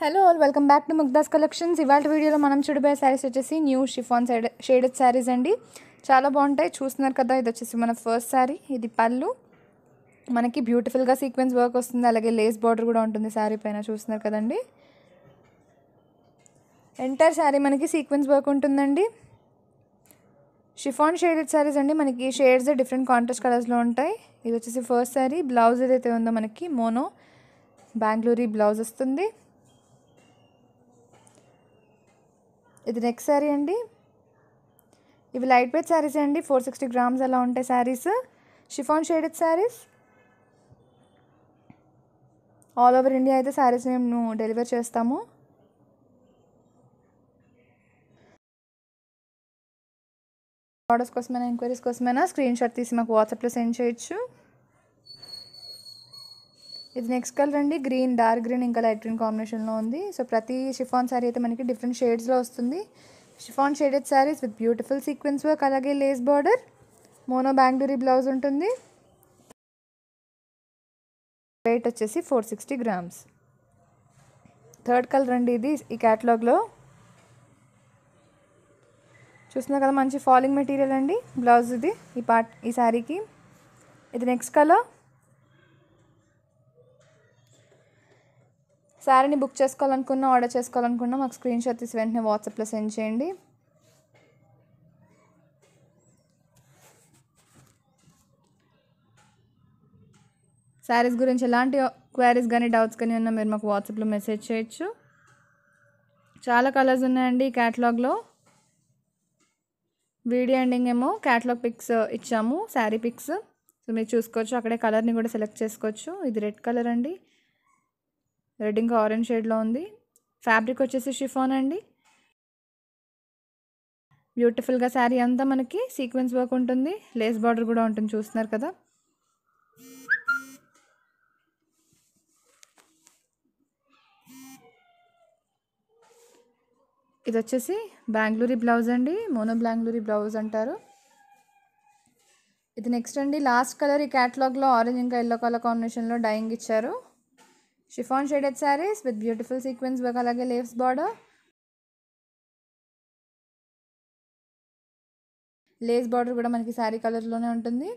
hello welcome back to Mugdha's collections ఇవాళ వీడియోలో మనం చూడబోయే శారీస్ వచ్చేసి new chiffon side shaded saris అండి చాలా బాగుంటాయి చూస్తున్నారు కదా ఇది వచ్చేసి మన ఫస్ట్ శారీ ఇది పళ్ళు మనకి బ్యూటిఫుల్గా సీక్వెన్స్ వర్క్ వస్తుంది అలాగే లేస్ బార్డర్ కూడా ఉంటుంది శారీ పైన చూస్తున్నారు కదండి ఎంటైర్ శారీ మనకి సీక్వెన్స్ వర్క్ ఉంటుందండి షిఫాన్ షేడెడ్ శారీస్ అండి మనకి షేడ్స్ డిఫరెంట్ కాంట్రాస్ట్ కలర్స్లో ఉంటాయి ఇది వచ్చేసి ఫస్ట్ శారీ బ్లౌజ్ ఏదైతే ఉందో మనకి మోనో బెంగళూరి బ్లౌజ్ వస్తుంది ఇది నెక్స్ట్ శారీ అండి ఇవి లైట్ వెయిట్ శారీస్ అండి ఫోర్ సిక్స్టీ గ్రామ్స్ అలా ఉంటాయి saris chiffon shaded saris all over India అయితే శారీస్ మేము డెలివర్ చేస్తాము ఆర్డర్స్ కోసమైనా ఎంక్వైరీస్ కోసమైనా స్క్రీన్ షాట్ తీసి మాకు వాట్సాప్లో సెండ్ చేయొచ్చు ఇది నెక్స్ట్ కలర్ అండి గ్రీన్ డార్క్ గ్రీన్ ఇంకా లైట్ గ్రీన్ కాంబినేషన్లో ఉంది సో ప్రతి షిఫాన్ శారీ అయితే మనకి డిఫరెంట్ షేడ్స్లో వస్తుంది chiffon shaded saris with beautiful sequence work అలాగే lace border mono Bangalori blouse ఉంటుంది వెయిట్ వచ్చేసి four sixty grams third colour అండి ఇది ఈ క్యాటలాగ్లో చూస్తున్నా కదా మంచి ఫాలింగ్ మెటీరియల్ అండి బ్లౌజ్ ఇది ఈ పార్ట్ ఈ శారీకి ఇది నెక్స్ట్ కలర్ శారీని బుక్ చేసుకోవాలనుకున్నా ఆర్డర్ చేసుకోవాలనుకున్నా మాకు స్క్రీన్ షాట్ తీసి వెంటనే వాట్సాప్లో సెండ్ చేయండి శారీస్ గురించి ఎలాంటి క్వైరీస్ కానీ డౌట్స్ కానీ ఉన్నా మీరు మాకు వాట్సాప్లో మెసేజ్ చేయొచ్చు చాలా కలర్స్ ఉన్నాయండి ఈ క్యాటలాగ్లో వీడియో ఎండింగ్ ఏమో క్యాటలాగ్ పిక్స్ ఇచ్చాము శారీ పిక్స్ సో మీరు చూసుకోవచ్చు అక్కడే కలర్ని కూడా సెలెక్ట్ చేసుకోవచ్చు ఇది రెడ్ కలర్ అండి రెడ్ ఇంకా ఆరెంజ్ షేడ్లో ఉంది ఫ్యాబ్రిక్ వచ్చేసి షిఫాన్ అండి బ్యూటిఫుల్గా శారీ అంతా మనకి సీక్వెన్స్ వర్క్ ఉంటుంది లేస్ బార్డర్ కూడా ఉంటుంది చూస్తున్నారు కదా ఇది వచ్చేసి బ్యాంగ్లూరి బ్లౌజ్ అండి మోనో బెంగళూరు బ్లౌజ్ అంటారు ఇది నెక్స్ట్ అండి లాస్ట్ కలర్ ఈ క్యాటలాగ్లో ఆరెంజ్ ఇంకా ఎల్లో కలర్ కాంబినేషన్లో డైయింగ్ ఇచ్చారు chiffon shaded saris with beautiful sequence work అలాగే లేవ్స్ బార్డర్ లేస్ బార్డర్ కూడా మనకి శారీ కలర్లోనే ఉంటుంది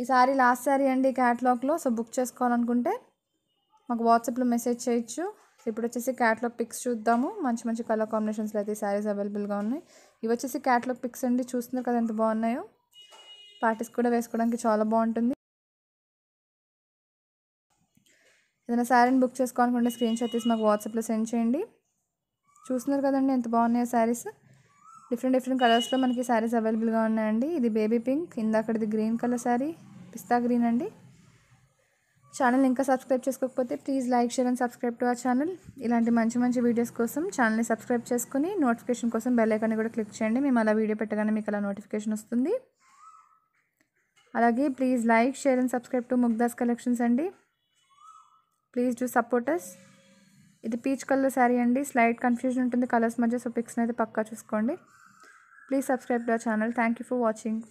ఈ సారీ లాస్ట్ శారీ అండి క్యాటలాగ్లో సో బుక్ చేసుకోవాలనుకుంటే మాకు వాట్సాప్లో మెసేజ్ చేయొచ్చు ఇప్పుడు వచ్చేసి క్యాట్లాగ్ పిక్స్ చూద్దాము మంచి మంచి కలర్ కాంబినేషన్స్లో అయితే ఈ శారీస్ అవైలబుల్గా ఉన్నాయి ఇవి వచ్చేసి క్యాటలాగ్ పిక్స్ అండి చూస్తున్నారు కదా ఎంత బాగున్నాయో పార్టీస్ కూడా వేసుకోవడానికి చాలా బాగుంటుంది ఏదైనా శారీని బుక్ చేసుకోవాలనుకుంటే స్క్రీన్ షాట్ తీసి మాకు వాట్సాప్లో సెండ్ చేయండి చూస్తున్నారు కదండి ఎంత బాగున్నాయో శారీస్ డిఫరెంట్ డిఫరెంట్ కలర్స్లో మనకి శారీస్ అవైలబుల్గా ఉన్నాయండి ఇది బేబీ పింక్ ఇందాకటిది గ్రీన్ కలర్ శారీ పిస్తా గ్రీన్ అండి ఛానల్ ఇంకా సబ్స్క్రైబ్ చేసుకోకపోతే please like share and subscribe to our channel ఇలాంటి మంచి మంచి వీడియోస్ కోసం ఛానల్ని సబ్స్క్రైబ్ చేసుకుని నోటిఫికేషన్ కోసం బెల్ ఐకాన్ని కూడా క్లిక్ చేయండి మేము అలా వీడియో పెట్టగానే మీకు అలా నోటిఫికేషన్ వస్తుంది అలాగే please like share and subscribe to Mugdha's collections అండి ప్లీజ్ డూ సపోర్ట్ అస్ ఇది పీచ్ కలర్ శారీ అండి స్లైడ్ కన్ఫ్యూజన్ ఉంటుంది కలర్స్ మధ్య సో పిక్స్ అయితే పక్కా చూసుకోండి please subscribe to our channel thank you for watching